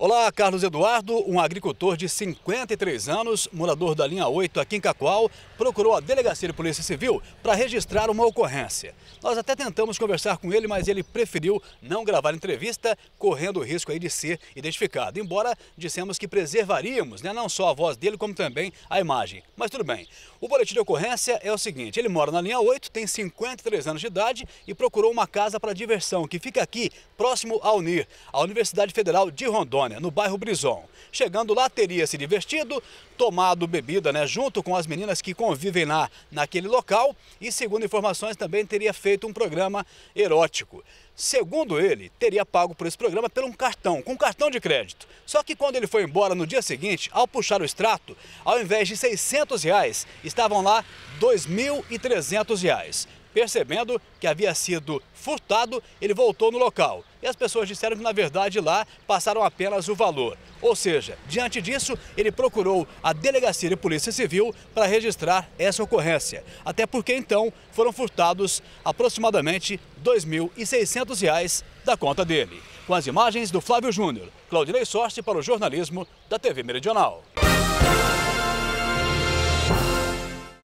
Olá, Carlos Eduardo, um agricultor de 53 anos, morador da linha 8 aqui em Cacoal, procurou a delegacia de Polícia Civil para registrar uma ocorrência. Nós até tentamos conversar com ele, mas ele preferiu não gravar entrevista, correndo o risco aí de ser identificado. Embora dissemos que preservaríamos, né, não só a voz dele, como também a imagem. Mas tudo bem. O boletim de ocorrência é o seguinte: ele mora na linha 8, tem 53 anos de idade e procurou uma casa para diversão que fica aqui, próximo ao UNIR, a Universidade Federal de Rondônia no bairro Brison. Chegando lá, teria se divertido, tomado bebida né, junto com as meninas que convivem lá naquele local e, segundo informações, também teria feito um programa erótico. Segundo ele, teria pago por esse programa pelo um cartão, com cartão de crédito. Só que quando ele foi embora no dia seguinte, ao puxar o extrato, ao invés de 600 reais, estavam lá 2.300 reais. Percebendo que havia sido furtado, ele voltou no local. E as pessoas disseram que, na verdade, lá passaram apenas o valor. Ou seja, diante disso, ele procurou a Delegacia de Polícia Civil para registrar essa ocorrência. Até porque, então, foram furtados aproximadamente R$ 2.600 da conta dele. Com as imagens do Flávio Júnior, Claudinei Sorte para o jornalismo da TV Meridional.